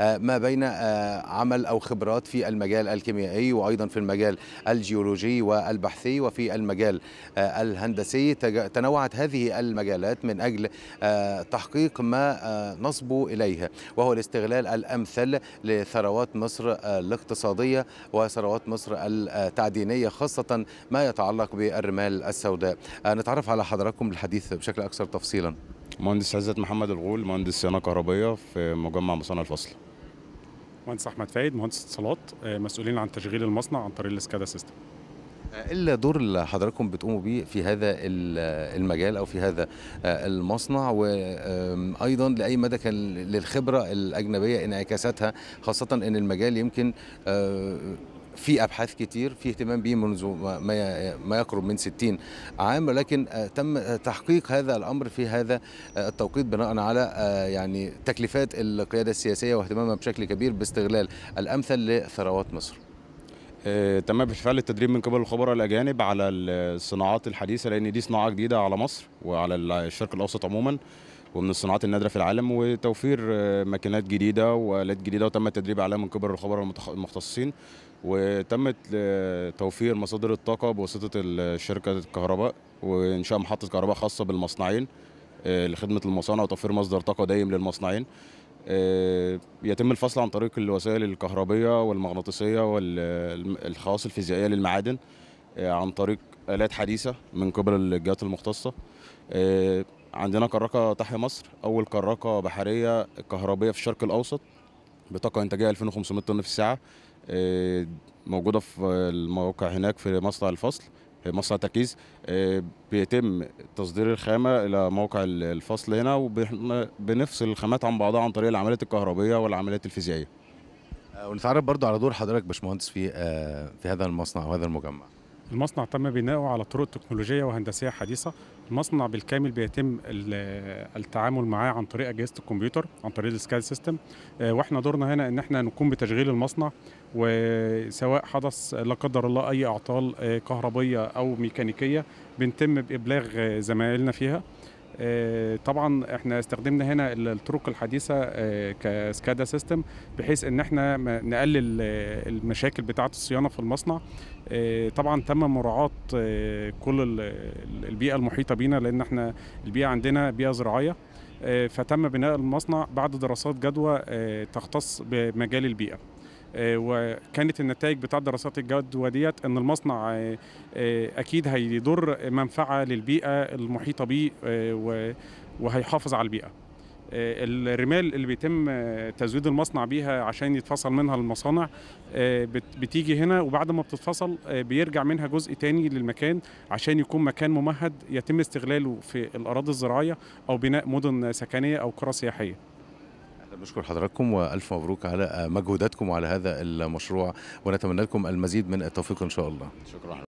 آه، ما بين آه، عمل أو خبرات في المجال الكيميائي وأيضا في المجال الجيولوجي والبحثي وفي المجال آه، الهندسي تنوعت هذه المجالات من أجل تحقيق ما نصبوا إليه وهو الاستغلال الأمثل لثروات مصر الاقتصادية وثروات مصر التعدينية خاصة ما يتعلق بالرمال السوداء نتعرف على حضراتكم الحديث بشكل أكثر تفصيلا مهندس عزت محمد الغول مهندس صيانه كهربيه في مجمع مصانع الفصل مهندس احمد فايد مهندس اتصالات آه، مسؤولين عن تشغيل المصنع عن طريق الاسكادا سيستم ايه الدور اللي حضراتكم بتقوموا بيه في هذا المجال او في هذا آه، المصنع وايضا لاي مدى كان للخبره الاجنبيه انعكاساتها خاصه ان المجال يمكن آه، في ابحاث كتير في اهتمام به منذ ما يقرب من 60 عام ولكن آه، تم تحقيق هذا الامر في هذا آه، التوقيت بناء على آه، يعني تكلفات القياده السياسيه واهتمامها بشكل كبير باستغلال الامثل لثروات مصر تم بالفعل التدريب من قبل الخبراء الاجانب على الصناعات الحديثه لان دي صناعه جديده على مصر وعلى الشرق الاوسط عموما ومن الصناعات النادره في العالم وتوفير آه، ماكينات جديده والات جديده وتم التدريب عليها من قبل الخبراء المختصين وتم توفير مصادر الطاقه بواسطه الشركه الكهرباء وانشاء محطه كهرباء خاصه بالمصنعين آه، لخدمه المصانع وتوفير مصدر طاقه دايم للمصنعين آه، يتم الفصل عن طريق الوسائل الكهربيه والمغناطيسيه والخواص الفيزيائيه للمعادن عن طريق الات حديثه من قبل الجهات المختصه عندنا كراكه تحيا مصر اول كراكه بحريه كهربيه في الشرق الاوسط بطاقه انتاجيه 2500 طن في الساعه آه، موجوده في الموقع هناك في مصنع الفصل مصنع تركيز آه، بيتم تصدير الخامه الى موقع الفصل هنا وبنفصل الخامات عن بعضها عن طريق العمليات الكهربيه والعمليات الفيزيائيه آه، ونتعرف برضو على دور حضرتك باشمهندس في في هذا المصنع وهذا المجمع المصنع تم بناؤه على طرق تكنولوجية وهندسية حديثة المصنع بالكامل بيتم التعامل معاه عن طريق أجهزة الكمبيوتر عن طريق السكال سيستم آه، واحنا دورنا هنا ان احنا نقوم بتشغيل المصنع وسواء حدث لا قدر الله اي اعطال آه، كهربية او ميكانيكية بنتم بإبلاغ آه، زمايلنا فيها آه، طبعا احنا استخدمنا هنا الطرق الحديثه آه، كسكادا سيستم بحيث ان احنا نقلل آه، المشاكل بتاعه الصيانه في المصنع طبعا تم مراعاه كل البيئه المحيطه بينا لان احنا البيئه عندنا بيئه زراعيه فتم بناء المصنع بعد دراسات جدوى تختص بمجال البيئه آه، وكانت النتائج بتاع دراسات الجدوى ديت ان المصنع آه، آه، اكيد هيضر منفعه للبيئه المحيطه بيه وهيحافظ على البيئه الرمال اللي بيتم تزويد المصنع بيها عشان يتفصل منها المصانع بتيجي هنا وبعد ما بتتفصل بيرجع منها جزء تاني للمكان عشان يكون مكان ممهد يتم استغلاله في الأراضي الزراعية أو بناء مدن سكنية أو قرى سياحية بشكر حضراتكم والف مبروك على مجهوداتكم وعلى هذا المشروع ونتمنى لكم المزيد من التوفيق ان شاء الله شكرا